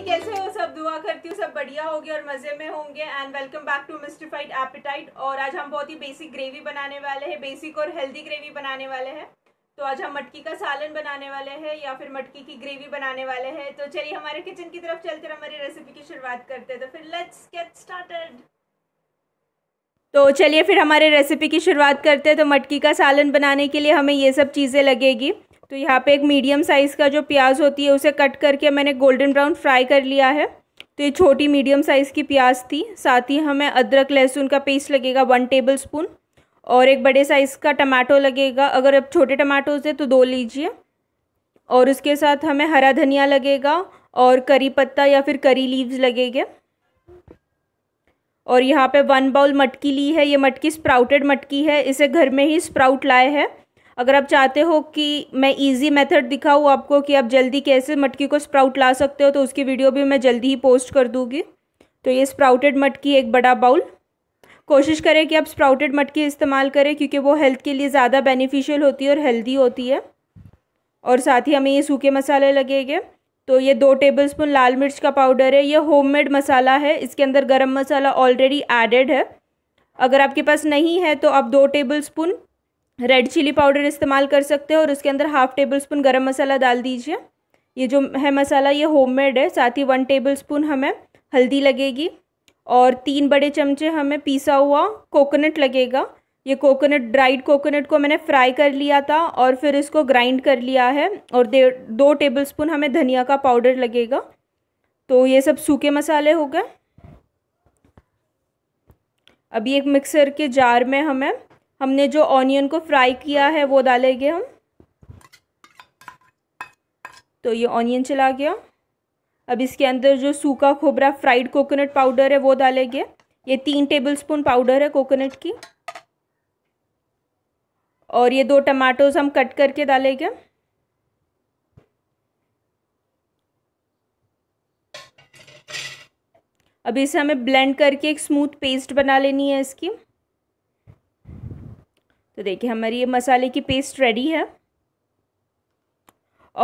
भाई कैसे हो सब दुआ करती हूँ सब बढ़िया होगी और मज़े में होंगे and welcome back to mystified appetite और आज हम बहुत ही बेसिक ग्रेवी बनाने वाले हैं बेसिक और हेल्दी ग्रेवी बनाने वाले हैं तो आज हम मटकी का सालन बनाने वाले हैं या फिर मटकी की ग्रेवी बनाने वाले हैं तो चलिए हमारे किचन की तरफ चलते हमारी रेसिपी की शुरुआत करते हैं तो फिर लेट्स गेट स्टार्टेड तो चलिए फिर हमारे रेसिपी की शुरुआत करते हैं तो मटकी का सालन बनाने के लिए हमें ये सब चीज़ें लगेगी तो यहाँ पे एक मीडियम साइज़ का जो प्याज होती है उसे कट करके मैंने गोल्डन ब्राउन फ्राई कर लिया है तो ये छोटी मीडियम साइज़ की प्याज थी साथ ही हमें अदरक लहसुन का पेस्ट लगेगा वन टेबल स्पून और एक बड़े साइज़ का टमाटो लगेगा अगर आप छोटे टमाटोज हैं तो दो लीजिए और उसके साथ हमें हरा धनिया लगेगा और करी पत्ता या फिर करी लीव्स लगेंगे और यहाँ पे वन बाउल मटकी ली है ये मटकी स्प्राउटेड मटकी है इसे घर में ही स्प्राउट लाए हैं अगर आप चाहते हो कि मैं इजी मेथड दिखाऊँ आपको कि आप जल्दी कैसे मटकी को स्प्राउट ला सकते हो तो उसकी वीडियो भी मैं जल्दी ही पोस्ट कर दूँगी तो ये स्प्राउटेड मटकी एक बड़ा बाउल कोशिश करें कि आप स्प्राउटेड मटकी इस्तेमाल करें क्योंकि वो हेल्थ के लिए ज़्यादा बेनिफिशियल होती है और हेल्दी होती है और साथ ही हमें ये सूखे मसाले लगेंगे तो ये दो टेबलस्पून लाल मिर्च का पाउडर है ये होममेड मसाला है इसके अंदर गरम मसाला ऑलरेडी एडेड है अगर आपके पास नहीं है तो आप दो टेबलस्पून रेड चिली पाउडर इस्तेमाल कर सकते हो और उसके अंदर हाफ टेबल स्पून गर्म मसाला डाल दीजिए ये जो है मसाला ये होममेड है साथ ही वन टेबल स्पून हमें हल्दी लगेगी और तीन बड़े चमचे हमें पीसा हुआ कोकोनट लगेगा ये कोकोनट ड्राइड कोकोनट को मैंने फ्राई कर लिया था और फिर इसको ग्राइंड कर लिया है और दो टेबल स्पून हमें धनिया का पाउडर लगेगा तो ये सब सूखे मसाले हो गए अभी एक मिक्सर के जार में हमें हमने जो ऑनियन को फ्राई किया है वो डालेंगे हम तो ये ऑनियन चला गया अब इसके अंदर जो सूखा खोबरा फ्राइड कोकोनट पाउडर है वो डालेंगे ये तीन टेबलस्पून पाउडर है कोकोनट की और ये दो टमाटोज हम कट करके डालेंगे अब इसे हमें ब्लेंड करके एक स्मूथ पेस्ट बना लेनी है इसकी तो देखिए हमारी ये मसाले की पेस्ट रेडी है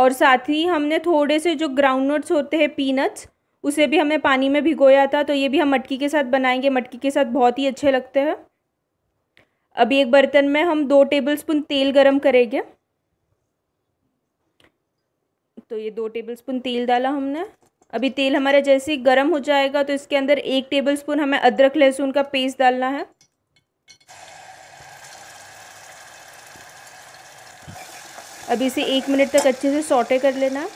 और साथ ही हमने थोड़े से जो ग्राउंड नट्स होते हैं पीनट्स उसे भी हमने पानी में भिगोया था तो ये भी हम मटकी के साथ बनाएंगे मटकी के साथ बहुत ही अच्छे लगते हैं अभी एक बर्तन में हम दो टेबलस्पून तेल गरम करेंगे तो ये दो टेबलस्पून तेल डाला हमने अभी तेल हमारा जैसे ही गर्म हो जाएगा तो इसके अंदर एक टेबलस्पून हमें अदरक लहसुन का पेस्ट डालना है अब इसे एक मिनट तक अच्छे से सोटे कर लेना है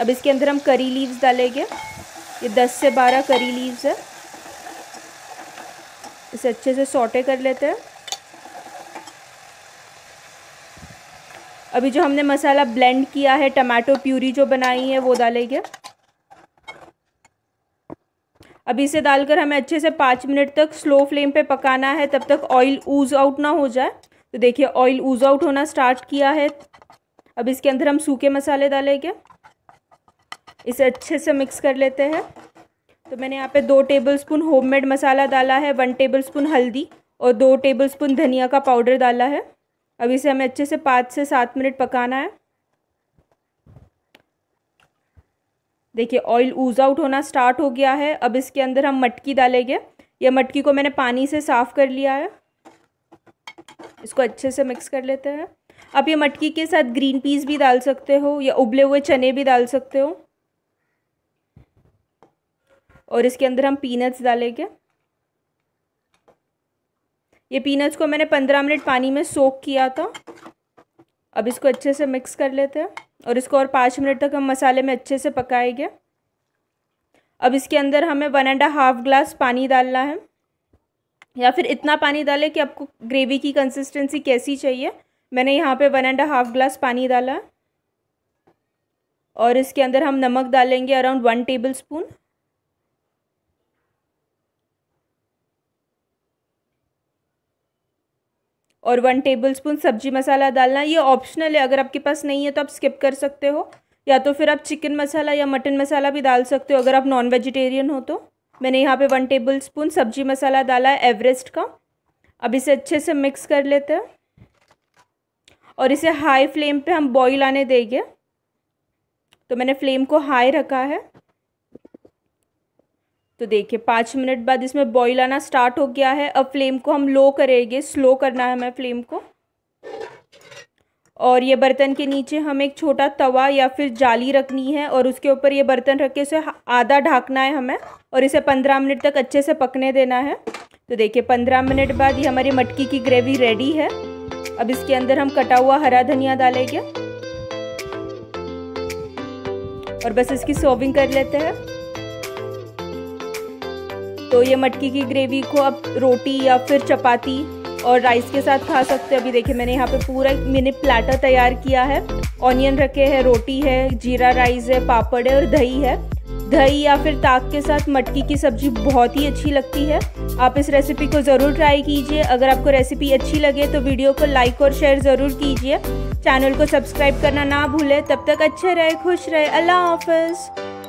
अब इसके अंदर हम करी लीव्स डालेंगे ये दस से बारह करी लीव्स है इसे अच्छे से सोटे कर लेते हैं अभी जो हमने मसाला ब्लेंड किया है टमाटो प्यूरी जो बनाई है वो डालेंगे अब इसे डालकर हमें अच्छे से पाँच मिनट तक स्लो फ्लेम पे पकाना है तब तक ऑयल ऊज आउट ना हो जाए तो देखिए ऑयल ऊज आउट होना स्टार्ट किया है अब इसके अंदर हम सूखे मसाले डालेंगे इसे अच्छे से मिक्स कर लेते हैं तो मैंने यहाँ पे दो टेबलस्पून होममेड मसाला डाला है वन टेबलस्पून हल्दी और दो टेबलस्पून धनिया का पाउडर डाला है अब इसे हमें अच्छे से पाँच से सात मिनट पकाना है देखिए ऑयल ऊज आउट होना स्टार्ट हो गया है अब इसके अंदर हम मटकी डालेंगे यह मटकी को मैंने पानी से साफ़ कर लिया है इसको अच्छे से मिक्स कर लेते हैं आप ये मटकी के साथ ग्रीन पीस भी डाल सकते हो या उबले हुए चने भी डाल सकते हो और इसके अंदर हम पीनट्स डालेंगे ये पीनट्स को मैंने पंद्रह मिनट पानी में सोक किया था अब इसको अच्छे से मिक्स कर लेते हैं और इसको और पाँच मिनट तक हम मसाले में अच्छे से पकाएंगे अब इसके अंदर हमें वन एंड हाफ ग्लास पानी डालना है या फिर इतना पानी डालें कि आपको ग्रेवी की कंसिस्टेंसी कैसी चाहिए मैंने यहाँ पे वन एंड हाफ ग्लास पानी डाला और इसके अंदर हम नमक डालेंगे अराउंड वन टेबल स्पून और वन टेबल स्पून सब्जी मसाला डालना ये ऑप्शनल है अगर आपके पास नहीं है तो आप स्किप कर सकते हो या तो फिर आप चिकन मसाला या मटन मसाला भी डाल सकते हो अगर आप नॉन वेजिटेरियन हो तो मैंने यहाँ पे वन टेबल स्पून सब्जी मसाला डाला है एवरेस्ट का अब इसे अच्छे से मिक्स कर लेते हैं और इसे हाई फ्लेम पे हम बॉईल आने देंगे तो मैंने फ्लेम को हाई रखा है तो देखिए पाँच मिनट बाद इसमें बॉईल आना स्टार्ट हो गया है अब फ्लेम को हम लो करेंगे स्लो करना है हमें फ्लेम को और ये बर्तन के नीचे हम एक छोटा तवा या फिर जाली रखनी है और उसके ऊपर ये बर्तन रख के इसे आधा ढाकना है हमें और इसे पंद्रह मिनट तक अच्छे से पकने देना है तो देखिए पंद्रह मिनट बाद ये हमारी मटकी की ग्रेवी रेडी है अब इसके अंदर हम कटा हुआ हरा धनिया डालेंगे और बस इसकी सर्विंग कर लेते हैं तो ये मटकी की ग्रेवी को अब रोटी या फिर चपाती और राइस के साथ खा सकते हैं अभी देखिए मैंने यहाँ पे पूरा मैंने प्लेटर तैयार किया है ऑनियन रखे हैं रोटी है जीरा राइस है पापड़ है और दही है दही या फिर ताक के साथ मटकी की सब्जी बहुत ही अच्छी लगती है आप इस रेसिपी को ज़रूर ट्राई कीजिए अगर आपको रेसिपी अच्छी लगे तो वीडियो को लाइक और शेयर ज़रूर कीजिए चैनल को सब्सक्राइब करना ना भूलें तब तक अच्छे रहे खुश रहे अल्लाह हाफज